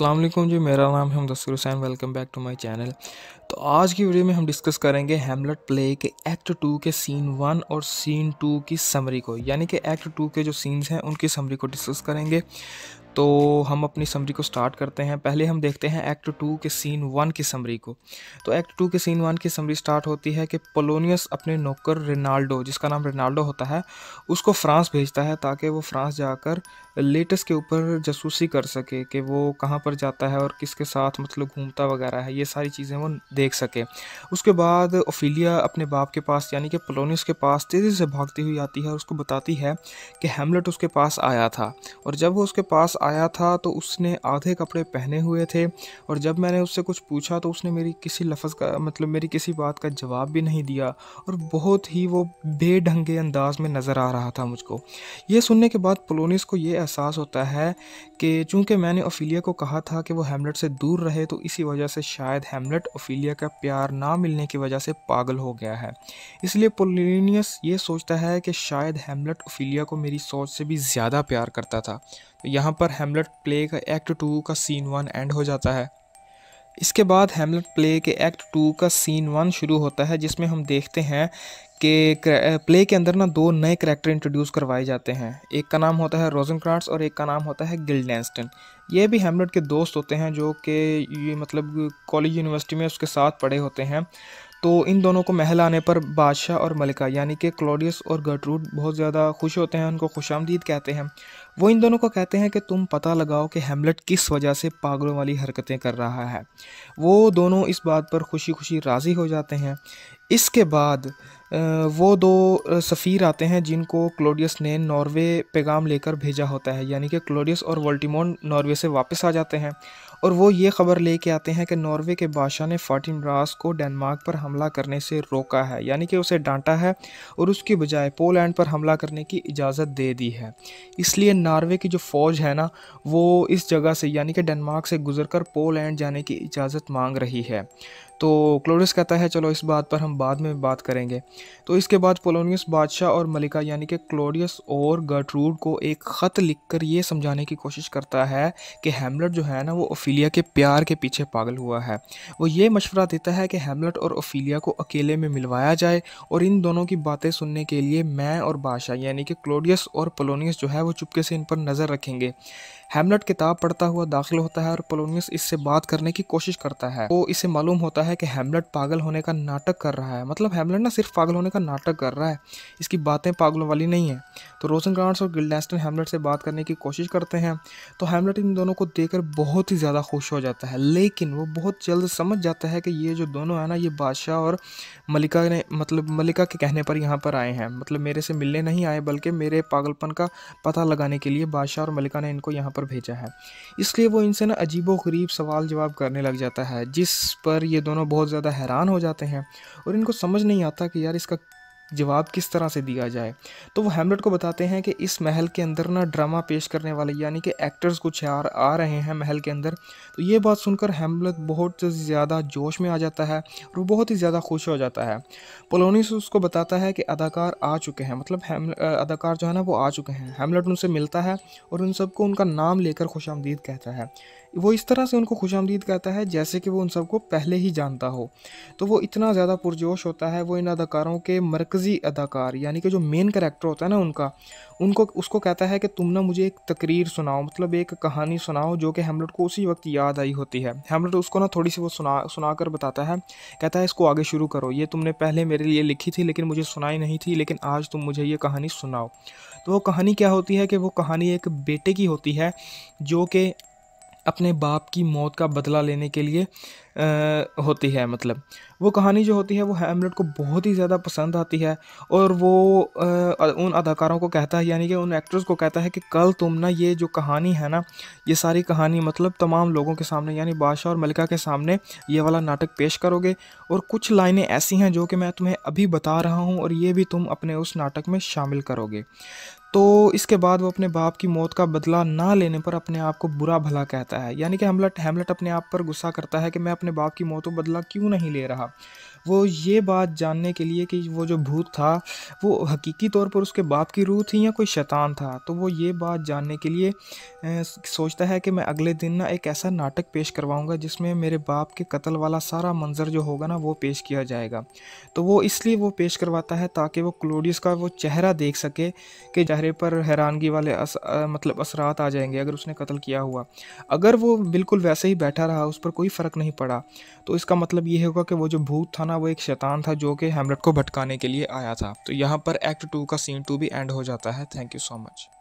अल्लाम जी मेरा नाम है हमदसर Hussain welcome back to my channel तो आज की वीडियो में हम डिस्कस करेंगे हेमलेट प्ले के एक्ट टू के सीन वन और सीन टू की समरी को यानी कि एक्ट टू के जो सीन्स हैं उनकी समरी को डिस्कस करेंगे तो हम अपनी समरी को स्टार्ट करते हैं पहले हम देखते हैं एक्ट टू के सीन वन की समरी को तो एक्ट टू के सीन वन की समरी स्टार्ट होती है कि पोलोनियस अपने नौकर रेनाल्डो जिसका नाम रेनाल्डो होता है उसको फ्रांस भेजता है ताकि वो फ्रांस जाकर लेटेस्ट के ऊपर जासूसी कर सके कि वो कहाँ पर जाता है और किसके साथ मतलब घूमता वगैरह है ये सारी चीज़ें वो देख सके उसके बाद ओफिलिया अपने बाप के पास यानी कि पोलोनियस के पास तेज़ी से भागती हुई आती है और उसको बताती है कि हेमलेट उसके पास आया था और जब वो उसके पास आया था तो उसने आधे कपड़े पहने हुए थे और जब मैंने उससे कुछ पूछा तो उसने मेरी किसी लफ्ज़ का मतलब मेरी किसी बात का जवाब भी नहीं दिया और बहुत ही वो बेढंगे अंदाज में नज़र आ रहा था मुझको ये सुनने के बाद पोलोनिस को ये एहसास होता है कि चूँकि मैंने ओफिलिया को कहा था कि वो हेमलेट से दूर रहे तो इसी वजह से शायद हेमलेट ओफिलिया ओलिविया का प्यार ना मिलने की वजह से पागल हो गया है इसलिए पोलिनियस ये सोचता है कि शायद हेमलेट ओफिलिया को मेरी सोच से भी ज़्यादा प्यार करता था तो यहाँ पर हेमलेट प्ले का एक्ट टू का सीन वन एंड हो जाता है इसके बाद हेमलेट प्ले के एक्ट टू का सीन वन शुरू होता है जिसमें हम देखते हैं कि प्ले के अंदर ना दो नए करैक्टर इंट्रोड्यूस करवाए जाते हैं एक का नाम होता है रोजन और एक का नाम होता है गिल्डेंस्टन ये भी हेमलेट के दोस्त होते हैं जो कि ये मतलब कॉलेज यूनिवर्सिटी में उसके साथ पढ़े होते हैं तो इन दोनों को महल आने पर बादशाह और मलिका यानी कि क्लोडियस और गटरूड बहुत ज़्यादा खुश होते हैं उनको खुश कहते हैं वो इन दोनों को कहते हैं कि तुम पता लगाओ कि हेमलेट किस वजह से पागलों वाली हरकतें कर रहा है वो दोनों इस बात पर खुशी खुशी राज़ी हो जाते हैं इसके बाद वो दो सफ़ीर आते हैं जिनको क्लोडियस ने नॉर्वे पैगाम लेकर भेजा होता है यानी कि क्लोडियस और वोल्टिमोन नॉर्वे से वापस आ जाते हैं और वो ये खबर ले के आते हैं कि नॉर्वे के बादशाह ने फाटिम रास को डेनमार्क पर हमला करने से रोका है यानी कि उसे डांटा है और उसके बजाय पोलैंड पर हमला करने की इजाज़त दे दी है इसलिए नॉर्वे की जो फ़ौज है ना वो इस जगह से यानी कि डेनमार्क से गुजर कर पोलैंड जाने की इजाज़त मांग रही है तो क्लोरिस कहता है चलो इस बात पर हम बाद में बात करेंगे तो इसके बाद पोलोनियस बादशाह और मलिका यानी कि क्लोडियस और गर्ट्रूड को एक ख़त लिखकर ये समझाने की कोशिश करता है कि हेमलेट जो है ना वो ओफीलिया के प्यार के पीछे पागल हुआ है वो ये मशवरा देता है कि हेमलेट और ओफीलिया को अकेले में मिलवाया जाए और इन दोनों की बातें सुनने के लिए मैं और बादशाह यानी कि क्लोडियस और पोलोनियस जो है वो चुपके से इन पर नज़र रखेंगे हेमलेट किताब पढ़ता हुआ दाखिल होता है और पोलोनियस इससे बात करने की कोशिश करता है वो इसे मालूम होता है कि हेमलेट पागल होने का नाटक कर रहा है मतलब हेमलेट ना सिर्फ पागल होने का नाटक कर रहा है इसकी बातें पागलों वाली नहीं है तो रोजन ग्रांड्स और गिल्डेस्टन हेमलेट से बात करने की कोशिश करते हैं तो हेमलेट इन दोनों को देख बहुत ही ज़्यादा खुश हो जाता है लेकिन वो बहुत जल्द समझ जाता है कि ये जो दोनों है ना ये बादशाह और मलिका ने मतलब मलिका के कहने पर यहाँ पर आए हैं मतलब मेरे से मिलने नहीं आए बल्कि मेरे पागलपन का पता लगाने के लिए बादशाह और मलिका ने इनको यहाँ पर पर भेजा है इसलिए वो इनसे ना अजीबो गरीब सवाल जवाब करने लग जाता है जिस पर ये दोनों बहुत ज़्यादा हैरान हो जाते हैं और इनको समझ नहीं आता कि यार इसका जवाब किस तरह से दिया जाए तो वो हेमलेट को बताते हैं कि इस महल के अंदर ना ड्रामा पेश करने वाले यानी कि एक्टर्स कुछ यार आ रहे हैं महल के अंदर तो ये बात सुनकर हेमलेट बहुत ज़्यादा जोश में आ जाता है और वो बहुत ही ज़्यादा खुश हो जाता है पोलोनीस उसको बताता है कि अदाकार आ चुके हैं मतलब अदाकार जो है ना वो आ चुके हैं हेमलेट उनसे मिलता है और उन सबको उनका नाम लेकर खुश कहता है वो इस तरह से उनको खुश आमदीद कहता है जैसे कि वो उन सबको पहले ही जानता हो तो वो इतना ज़्यादा पुरजोश होता है वो इन अदाकारों के मरकज़ी अदाकार यानी कि जो मेन करेक्टर होता है ना उनका उनको उसको कहता है कि तुम ना मुझे एक तकरीर सुनाओ मतलब एक कहानी सुनाओ जो कि हेमलेट को उसी वक्त याद आई होती है हेमलेट उसको ना थोड़ी सी वो सुना सुना कर बताता है कहता है इसको आगे शुरू करो ये तुमने पहले मेरे लिए लिखी थी लेकिन मुझे सुनाई नहीं थी लेकिन आज तुम मुझे ये कहानी सुनाओ तो वो कहानी क्या होती है कि वो कहानी एक बेटे की होती है जो कि अपने बाप की मौत का बदला लेने के लिए आ, होती है मतलब वो कहानी जो होती है वो हैमलेट को बहुत ही ज़्यादा पसंद आती है और वो आ, उन अदाकारों को कहता है यानी कि उन एक्टर्स को कहता है कि कल तुम ना ये जो कहानी है ना ये सारी कहानी मतलब तमाम लोगों के सामने यानी बादशाह और मलिका के सामने ये वाला नाटक पेश करोगे और कुछ लाइनें ऐसी हैं जो कि मैं तुम्हें अभी बता रहा हूँ और ये भी तुम अपने उस नाटक में शामिल करोगे तो इसके बाद वो अपने बाप की मौत का बदला ना लेने पर अपने आप को बुरा भला कहता है यानी कि हेमलेट हेमलेट अपने आप पर गुस्सा करता है कि मैं अपने बाप की मौत का बदला क्यों नहीं ले रहा वो ये बात जानने के लिए कि वो जो भूत था वो हकीकी तौर पर उसके बाप की रूह थी या कोई शैतान था तो वो ये बात जानने के लिए सोचता है कि मैं अगले दिन ना एक ऐसा नाटक पेश करवाऊँगा जिसमें मेरे बाप के कत्ल वाला सारा मंज़र जो होगा ना वो पेश किया जाएगा तो वो इसलिए वो पेश करवाता है ताकि वो क्लोडियस का वो चेहरा देख सके कि चेहरे पर हैरानगी वाले अस, आ, मतलब असरात आ जाएंगे अगर उसने कत्ल किया हुआ अगर वो बिल्कुल वैसे ही बैठा रहा उस पर कोई फ़र्क नहीं पड़ा तो इसका मतलब ये होगा कि वो जो भूत था ना ना वो एक शैतान था जो कि हेमलेट को भटकाने के लिए आया था तो यहाँ पर एक्ट टू का सीन टू भी एंड हो जाता है थैंक यू सो मच